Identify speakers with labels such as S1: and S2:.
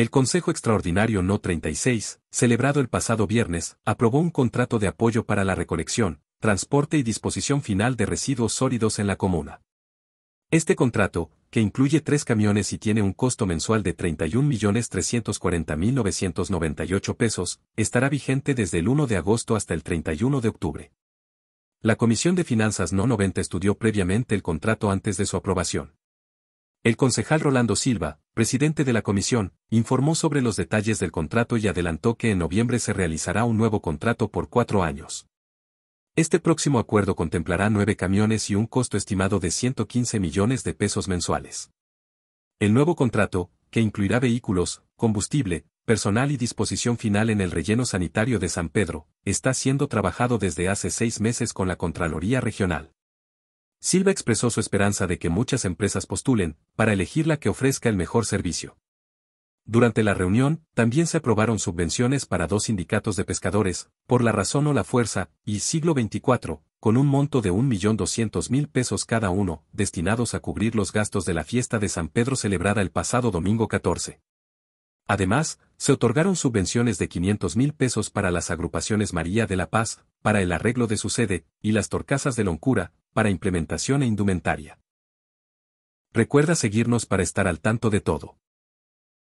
S1: El Consejo Extraordinario No 36, celebrado el pasado viernes, aprobó un contrato de apoyo para la recolección, transporte y disposición final de residuos sólidos en la comuna. Este contrato, que incluye tres camiones y tiene un costo mensual de 31.340.998 pesos, estará vigente desde el 1 de agosto hasta el 31 de octubre. La Comisión de Finanzas No 90 estudió previamente el contrato antes de su aprobación. El concejal Rolando Silva, presidente de la comisión, informó sobre los detalles del contrato y adelantó que en noviembre se realizará un nuevo contrato por cuatro años. Este próximo acuerdo contemplará nueve camiones y un costo estimado de 115 millones de pesos mensuales. El nuevo contrato, que incluirá vehículos, combustible, personal y disposición final en el relleno sanitario de San Pedro, está siendo trabajado desde hace seis meses con la Contraloría Regional. Silva expresó su esperanza de que muchas empresas postulen, para elegir la que ofrezca el mejor servicio. Durante la reunión, también se aprobaron subvenciones para dos sindicatos de pescadores, por la razón o la fuerza, y siglo XXIV, con un monto de 1.200.000 pesos cada uno, destinados a cubrir los gastos de la fiesta de San Pedro celebrada el pasado domingo 14. Además, se otorgaron subvenciones de 500.000 pesos para las agrupaciones María de la Paz, para el arreglo de su sede, y las Torcasas de Loncura, para implementación e indumentaria. Recuerda seguirnos para estar al tanto de todo.